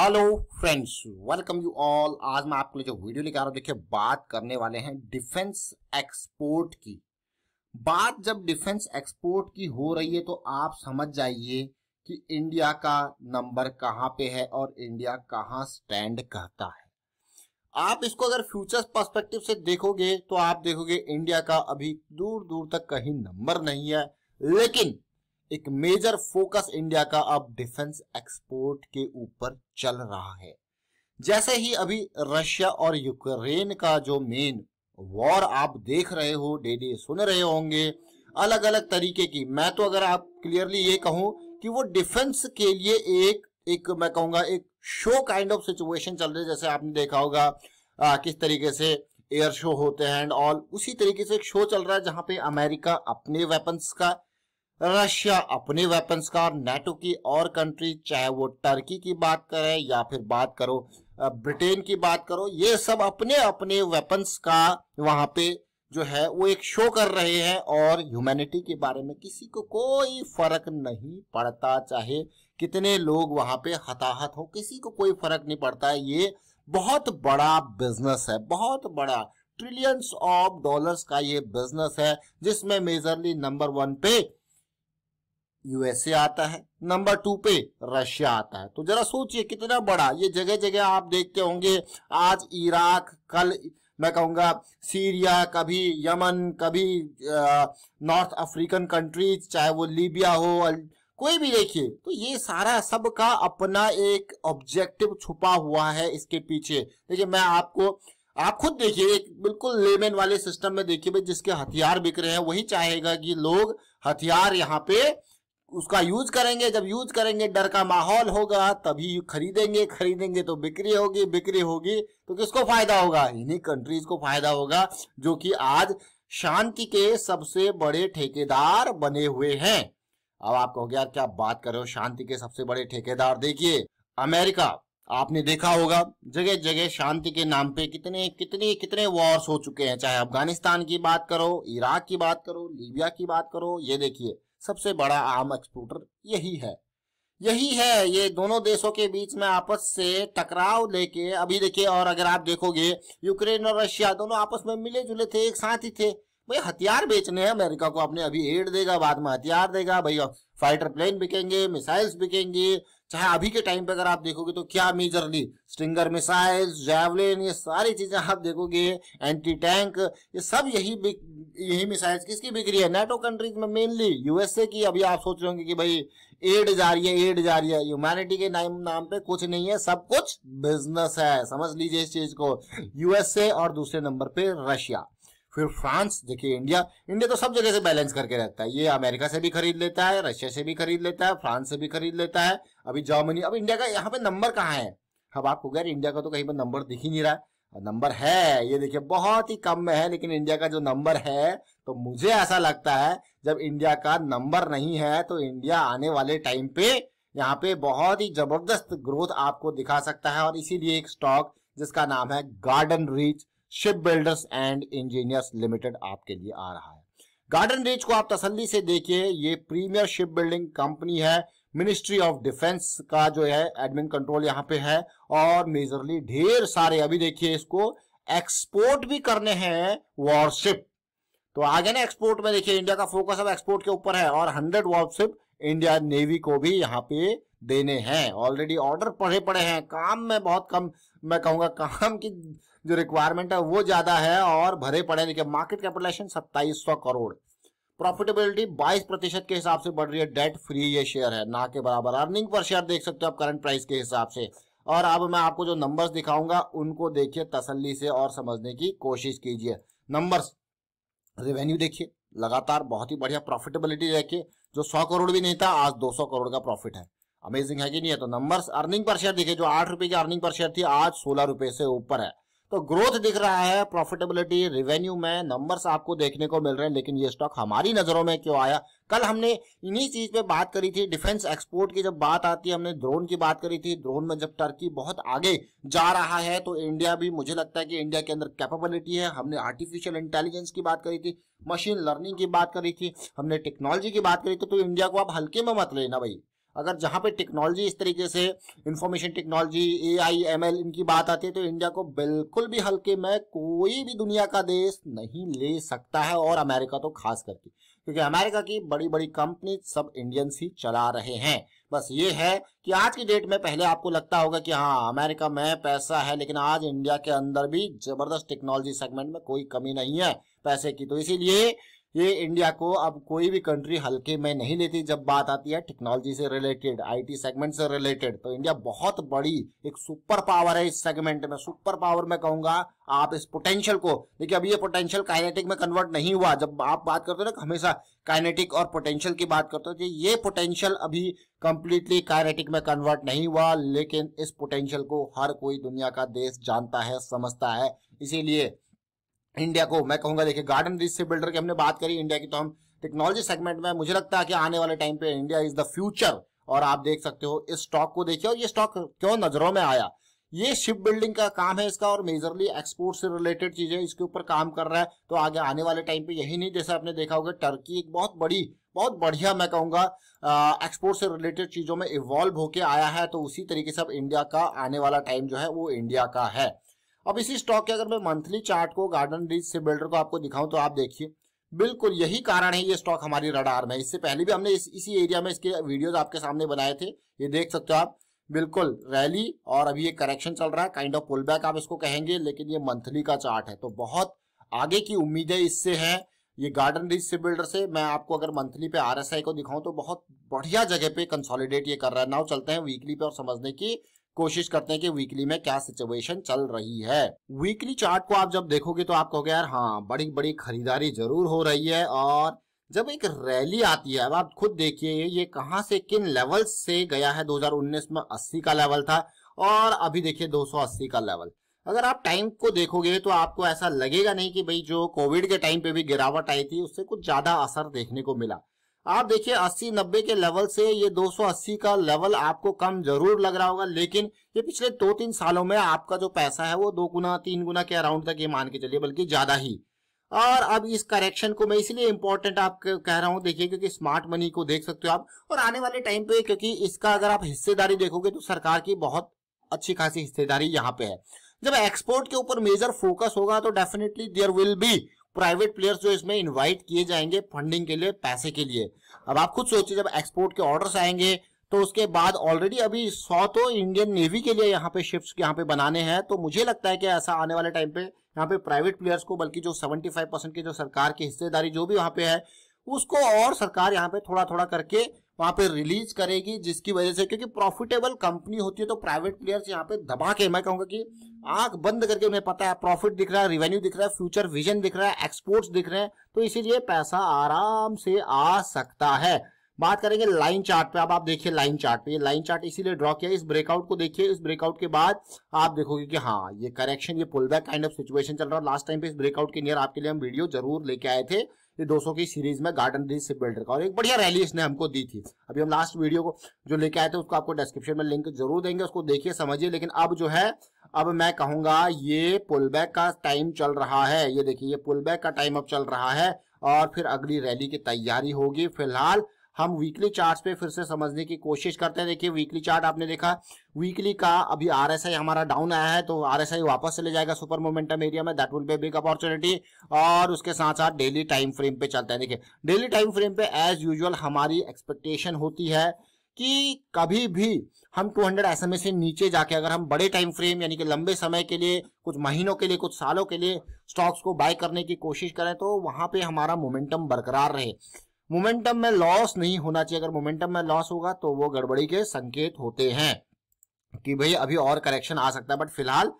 hello friends welcome you all आज मैं आपके लिए जो वीडियो लेकर आ रहा हूँ देखिए बात करने वाले हैं डिफेंस एक्सपोर्ट की बात जब डिफेंस एक्सपोर्ट की हो रही है तो आप समझ जाइए कि इंडिया का नंबर कहाँ पे है और इंडिया कहाँ स्टैंड करता है आप इसको अगर फ्यूचर पर्सपेक्टिव से देखोगे तो आप देखोगे इंडिया का अभी दूर दूर तक कहीं नंबर नहीं है लेकिन एक मेजर फोकस इंडिया का अब डिफेंस एक्सपोर्ट के ऊपर चल रहा है जैसे ही अभी रशिया और यूक्रेन का जो मेन वॉर आप देख रहे हो डेली सुन रहे होंगे अलग अलग तरीके की मैं तो अगर आप क्लियरली ये कहूं कि वो डिफेंस के लिए एक एक मैं कहूंगा एक शो काइंड ऑफ सिचुएशन चल रही है जैसे आपने देखा होगा आ, किस तरीके से एयर शो होते हैं एंड ऑल उसी तरीके से एक शो चल रहा है जहां पे अमेरिका अपने वेपन्स का रशिया अपने वेपन्स का नेटो की और कंट्री चाहे वो टर्की की बात करें या फिर बात करो ब्रिटेन की बात करो ये सब अपने अपने वेपन्स का वहां पे जो है वो एक शो कर रहे हैं और ह्यूमैनिटी के बारे में किसी को कोई फर्क नहीं पड़ता चाहे कितने लोग वहां पे हताहत हो किसी को कोई फर्क नहीं पड़ता है ये बहुत बड़ा बिजनेस है बहुत बड़ा ट्रिलियंस ऑफ डॉलर्स का ये बिजनेस है जिसमें मेजरली नंबर वन पे यूएसए आता है नंबर टू पे रशिया आता है तो जरा सोचिए कितना बड़ा ये जगह जगह आप देखते होंगे आज इराक कल मैं कहूंगा सीरिया कभी यमन कभी नॉर्थ अफ्रीकन कंट्रीज चाहे वो लीबिया हो कोई भी देखिए तो ये सारा सब का अपना एक ऑब्जेक्टिव छुपा हुआ है इसके पीछे देखिए मैं आपको आप खुद देखिए एक बिल्कुल लेमेन वाले सिस्टम में देखिए भाई जिसके हथियार बिक रहे हैं वही चाहेगा कि लोग हथियार यहाँ पे उसका यूज करेंगे जब यूज करेंगे डर का माहौल होगा तभी खरीदेंगे खरीदेंगे तो बिक्री होगी बिक्री होगी तो किसको फायदा होगा इन्हीं कंट्रीज को फायदा होगा जो कि आज शांति के सबसे बड़े ठेकेदार बने हुए हैं अब आप कहोगे यार क्या बात कर रहे हो शांति के सबसे बड़े ठेकेदार देखिए अमेरिका आपने देखा होगा जगह जगह शांति के नाम पे कितने कितने कितने वॉर्स हो चुके हैं चाहे अफगानिस्तान की बात करो इराक की बात करो लीबिया की बात करो ये देखिए सबसे बड़ा आम एक्सपोर्टर यही है यही है ये दोनों देशों के बीच में आपस से टकराव लेके अभी देखिए और अगर आप देखोगे यूक्रेन और रशिया दोनों आपस में मिले जुले थे एक साथ ही थे भाई हथियार बेचने हैं अमेरिका को अपने अभी एड देगा बाद में हथियार देगा भाई फाइटर प्लेन बिकेंगे मिसाइल्स बिकेंगे चाहे अभी के टाइम पे अगर आप देखोगे तो क्या मेजरली स्ट्रिंगर मिसाइल जैवलिन ये सारी चीजें आप देखोगे एंटी टैंक ये सब यही यही मिसाइल्स किसकी बिक्री है नेटो कंट्रीज में मेनली यूएसए की अभी आप सोच रहे होंगे कि भाई एड जा रही है एड जा रही है ह्यूमैनिटी के नाम नाम पे कुछ नहीं है सब कुछ बिजनेस है समझ लीजिए इस चीज को यूएसए और दूसरे नंबर पे रशिया फिर फ्रांस देखिए इंडिया इंडिया तो सब जगह से बैलेंस करके रहता है ये अमेरिका से भी खरीद लेता है रशिया से भी खरीद लेता है फ्रांस से भी खरीद लेता है अभी जर्मनी अब इंडिया का यहाँ पे नंबर कहाँ है अब आपको गैर इंडिया का तो कहीं पर नंबर दिख ही नहीं रहा है नंबर है ये देखिए बहुत ही कम में है लेकिन इंडिया का जो नंबर है तो मुझे ऐसा लगता है जब इंडिया का नंबर नहीं है तो इंडिया आने वाले टाइम पे यहाँ पे बहुत ही जबरदस्त ग्रोथ आपको दिखा सकता है और इसीलिए एक स्टॉक जिसका नाम है Garden Reach ship builders and engineers limited आपके लिए आ रहा है गार्डन रीच को आप तसल्ली से देखिए ये प्रीमियर शिप बिल्डिंग कंपनी है मिनिस्ट्री ऑफ डिफेंस का जो है एडमिन कंट्रोल यहाँ पे है और मेजरली ढेर सारे अभी देखिए इसको एक्सपोर्ट भी करने हैं वॉरशिप तो आगे ना एक्सपोर्ट में देखिए इंडिया का फोकस अब एक्सपोर्ट के ऊपर है और हंड्रेड वॉरशिप इंडिया नेवी को भी यहाँ पे देने हैं ऑलरेडी ऑर्डर पढ़े पड़े हैं काम में बहुत कम मैं कहूंगा काम की जो रिक्वायरमेंट है वो ज्यादा है और भरे पड़े देखिए मार्केट कैपिटलाइजेशन सत्ताईस करोड़ प्रॉफिटेबिलिटी 22 प्रतिशत के हिसाब से बढ़ रही है डेट फ्री ये शेयर है ना के बराबर अर्निंग पर शेयर देख सकते हो आप करंट प्राइस के हिसाब से और अब मैं आपको जो नंबर्स दिखाऊंगा उनको देखिए तसल्ली से और समझने की कोशिश कीजिए नंबर्स रेवेन्यू देखिए लगातार बहुत ही बढ़िया प्रॉफिटेबिलिटी देखिए जो 100 करोड़ भी नहीं था आज 200 करोड़ का प्रॉफिट है अमेजिंग है कि नहीं है तो नंबर्स अर्निंग पर शेयर देखिए जो आठ रुपए की अर्निंग पर शेयर थी आज सोलह रुपए से ऊपर है तो ग्रोथ दिख रहा है प्रॉफिटेबिलिटी रेवेन्यू में नंबर्स आपको देखने को मिल रहे हैं लेकिन ये स्टॉक हमारी नजरों में क्यों आया कल हमने इन्हीं चीज पे बात करी थी डिफेंस एक्सपोर्ट की जब बात आती है हमने ड्रोन की बात करी थी ड्रोन में जब टर्की बहुत आगे जा रहा है तो इंडिया भी मुझे लगता है कि इंडिया के अंदर कैपेबिलिटी है हमने आर्टिफिशियल इंटेलिजेंस की बात करी थी मशीन लर्निंग की बात करी थी हमने टेक्नोलॉजी की बात करी थी तो इंडिया को आप हल्के में मत लेना भाई अगर जहाँ पे टेक्नोलॉजी इस तरीके से information technology A I M L इनकी बात आती है तो इंडिया को बिल्कुल भी हल्के में कोई भी दुनिया का देश नहीं ले सकता है और अमेरिका तो खास करके क्योंकि अमेरिका की बड़ी बड़ी कंपनी सब इंडियंस ही चला रहे हैं बस ये है कि आज की डेट में पहले आपको लगता होगा कि हाँ अमेरिका में पैसा है लेकिन आज इंडिया के अंदर भी जबरदस्त टेक्नोलॉजी सेगमेंट में कोई कमी नहीं है पैसे की तो इसीलिए ये इंडिया को अब कोई भी कंट्री हल्के में नहीं लेती जब बात आती है टेक्नोलॉजी से रिलेटेड आईटी सेगमेंट से रिलेटेड तो इंडिया बहुत बड़ी एक सुपर पावर है इस सेगमेंट में सुपर पावर में कहूंगा आप इस पोटेंशियल को देखिए अभी ये पोटेंशियल काइनेटिक में कन्वर्ट नहीं हुआ जब आप बात करते हो ना हमेशा काइनेटिक और पोटेंशियल की बात करते हो तो ये पोटेंशियल अभी कंप्लीटली काइनेटिक में कन्वर्ट नहीं हुआ लेकिन इस पोटेंशियल को हर कोई दुनिया का देश जानता है समझता है इसीलिए इंडिया को मैं कहूंगा देखिए गार्डन रिच से बिल्डर की हमने बात करी इंडिया की तो हम टेक्नोलॉजी सेगमेंट में मुझे लगता है कि आने वाले टाइम पे इंडिया इज द फ्यूचर और आप देख सकते हो इस स्टॉक को देखिए और ये स्टॉक क्यों नजरों में आया ये शिप बिल्डिंग का काम है इसका और मेजरली एक्सपोर्ट से रिलेटेड चीजें इसके ऊपर काम कर रहा है तो आगे आने वाले टाइम पे यही नहीं जैसे आपने देखा होगा टर्की एक बहुत बड़ी बहुत बढ़िया मैं कहूंगा एक्सपोर्ट से रिलेटेड चीजों में इवॉल्व होके आया है तो उसी तरीके से अब इंडिया का आने वाला टाइम जो है वो इंडिया का है अब इसी स्टॉक के अगर मैं मंथली चार्ट को गार्डन रीच से बिल्डर को आपको दिखाऊं तो आप देखिए बिल्कुल यही कारण है ये स्टॉक हमारी रडार में इससे पहले भी हमने इस, इसी एरिया में इसके वीडियोस आपके सामने बनाए थे ये देख सकते हो आप बिल्कुल रैली और अभी ये करेक्शन चल रहा है काइंड ऑफ पुल बैक आप इसको कहेंगे लेकिन ये मंथली का चार्ट है तो बहुत आगे की उम्मीदें इससे है ये गार्डन रीच से बिल्डर से मैं आपको अगर मंथली पे आरएसआई को दिखाऊं तो बहुत बढ़िया जगह पे कंसोलिडेट ये कर रहा है नाउ चलते हैं वीकली पे और समझने की कोशिश करते हैं कि वीकली में क्या सिचुएशन चल रही है वीकली चार्ट को आप जब देखोगे तो आप कहोगे यार हाँ बड़ी बड़ी खरीदारी जरूर हो रही है और जब एक रैली आती है अब आप खुद देखिए ये कहाँ से किन लेवल से गया है 2019 में 80 का लेवल था और अभी देखिए 280 का लेवल अगर आप टाइम को देखोगे तो आपको ऐसा लगेगा नहीं कि भाई जो कोविड के टाइम पे भी गिरावट आई थी उससे कुछ ज्यादा असर देखने को मिला आप देखिए 80 90 के लेवल से ये 280 का लेवल आपको कम जरूर लग रहा होगा लेकिन ये पिछले दो तीन सालों में आपका जो पैसा है वो दो गुना तीन गुना के अराउंड तक ये मान के चलिए बल्कि ज्यादा ही और अब इस करेक्शन को मैं इसलिए इम्पोर्टेंट आप कह रहा हूं देखिए क्योंकि स्मार्ट मनी को देख सकते हो आप और आने वाले टाइम पे क्योंकि इसका अगर आप हिस्सेदारी देखोगे तो सरकार की बहुत अच्छी खासी हिस्सेदारी यहाँ पे है जब एक्सपोर्ट के ऊपर मेजर फोकस होगा तो definitely there will be private players जो इसमें इनवाइट किए जाएंगे फंडिंग के लिए पैसे के लिए अब आप खुद सोचिए जब एक्सपोर्ट के ऑर्डर्स आएंगे तो उसके बाद ऑलरेडी अभी सौ तो इंडियन नेवी के लिए यहाँ पे शिप्स यहाँ पे बनाने हैं तो मुझे लगता है कि ऐसा आने वाले टाइम पे यहाँ पे प्राइवेट प्लेयर्स को बल्कि जो 75 परसेंट की जो सरकार की हिस्सेदारी जो भी वहाँ पे है उसको और सरकार यहाँ पे थोड़ा थोड़ा करके वहां पे रिलीज करेगी जिसकी वजह से क्योंकि प्रॉफिटेबल कंपनी होती है तो प्राइवेट प्लेयर्स यहाँ पे दबा के मैं कहूंगा कि आंख बंद करके उन्हें पता है प्रॉफिट दिख रहा है रेवेन्यू दिख रहा है फ्यूचर विजन दिख रहा है एक्सपोर्ट्स दिख रहे हैं तो इसीलिए पैसा आराम से आ सकता है बात करेंगे लाइन चार्ट पे अब आप देखिए लाइन चार्ट पे ये लाइन चार्ट इसीलिए ड्रॉ किया इस ब्रेकआउट को देखिए इस ब्रेकआउट के बाद आप देखोगे कि हाँ ये करेक्शन ये pull back kind of situation चल रहा है लास्ट टाइम पे इस ब्रेकआउट के नियर आपके लिए हम वीडियो जरूर लेके आए थे ये 200 की सीरीज में गार्डन दी से बिल्डर का और एक बढ़िया रैली इसने हमको दी थी अभी हम लास्ट वीडियो को जो लेके आए थे उसको आपको डिस्क्रिप्शन में लिंक जरूर देंगे उसको देखिए समझिए लेकिन अब जो है अब मैं कहूंगा ये पुल बैक का टाइम चल रहा है ये देखिए ये पुल बैक का टाइम अब चल रहा है और फिर अगली रैली की तैयारी होगी फिलहाल हम वीकली चार्ट्स पे फिर से समझने की कोशिश करते हैं देखिए वीकली चार्ट आपने देखा वीकली का अभी आरएसआई हमारा डाउन आया है तो आरएसआई वापस चले जाएगा सुपर मोमेंटम एरिया में that will be big opportunity और उसके साथ साथ डेली टाइम फ्रेम पे चलते हैं देखिए डेली टाइम फ्रेम पे एज यूजल हमारी एक्सपेक्टेशन होती है कि कभी भी हम 200 एस से नीचे जाके अगर हम बड़े टाइम फ्रेम यानी कि लंबे समय के लिए कुछ महीनों के लिए कुछ सालों के लिए स्टॉक्स को बाय करने की कोशिश करें तो वहां पे हमारा मोमेंटम बरकरार रहे मोमेंटम में लॉस नहीं होना चाहिए अगर मोमेंटम में लॉस होगा तो वो गड़बड़ी के संकेत होते हैं कि भाई अभी और करेक्शन आ सकता है बट फिलहाल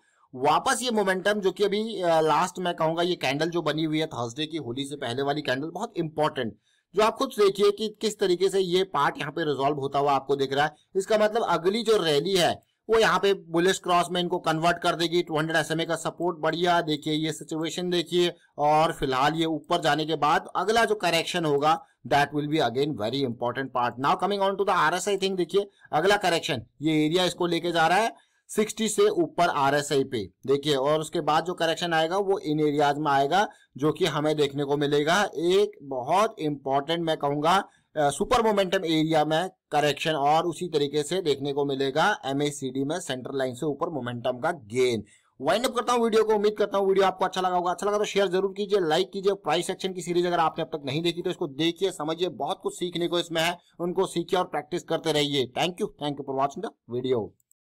वापस ये मोमेंटम जो कि अभी लास्ट में कहूंगा ये कैंडल जो बनी हुई है थर्सडे की होली से पहले वाली कैंडल बहुत इंपॉर्टेंट जो आप खुद देखिए कि किस तरीके से ये पार्ट यहाँ पे रिजोल्व होता हुआ आपको दिख रहा है इसका मतलब अगली जो रैली है वो यहाँ पे बुलिश क्रॉस में इनको कन्वर्ट कर देगी 200 हंड्रेड एस का सपोर्ट बढ़िया देखिए ये सिचुएशन देखिए और फिलहाल ये ऊपर जाने के बाद अगला जो करेक्शन होगा that will be again very important part now coming on to the R S I thing देखिए अगला करेक्शन ये एरिया इसको लेके जा रहा है 60 से ऊपर आर एस आई पे देखिए और उसके बाद जो करेक्शन आएगा वो इन एरियाज में आएगा जो कि हमें देखने को मिलेगा एक बहुत इंपॉर्टेंट मैं कहूंगा सुपर मोमेंटम एरिया में करेक्शन और उसी तरीके से देखने को मिलेगा एम में सेंटर लाइन से ऊपर मोमेंटम का गेन वाइंड अप करता हूं वीडियो को उम्मीद करता हूं वीडियो आपको अच्छा लगा होगा अच्छा लगा तो शेयर जरूर कीजिए लाइक कीजिए प्राइस सेक्शन की सीरीज अगर आपने अब तक नहीं देखी तो इसको देखिए समझिए बहुत कुछ सीखने को इसमें है उनको सीखिए और प्रैक्टिस करते रहिए thank you thank you for watching the video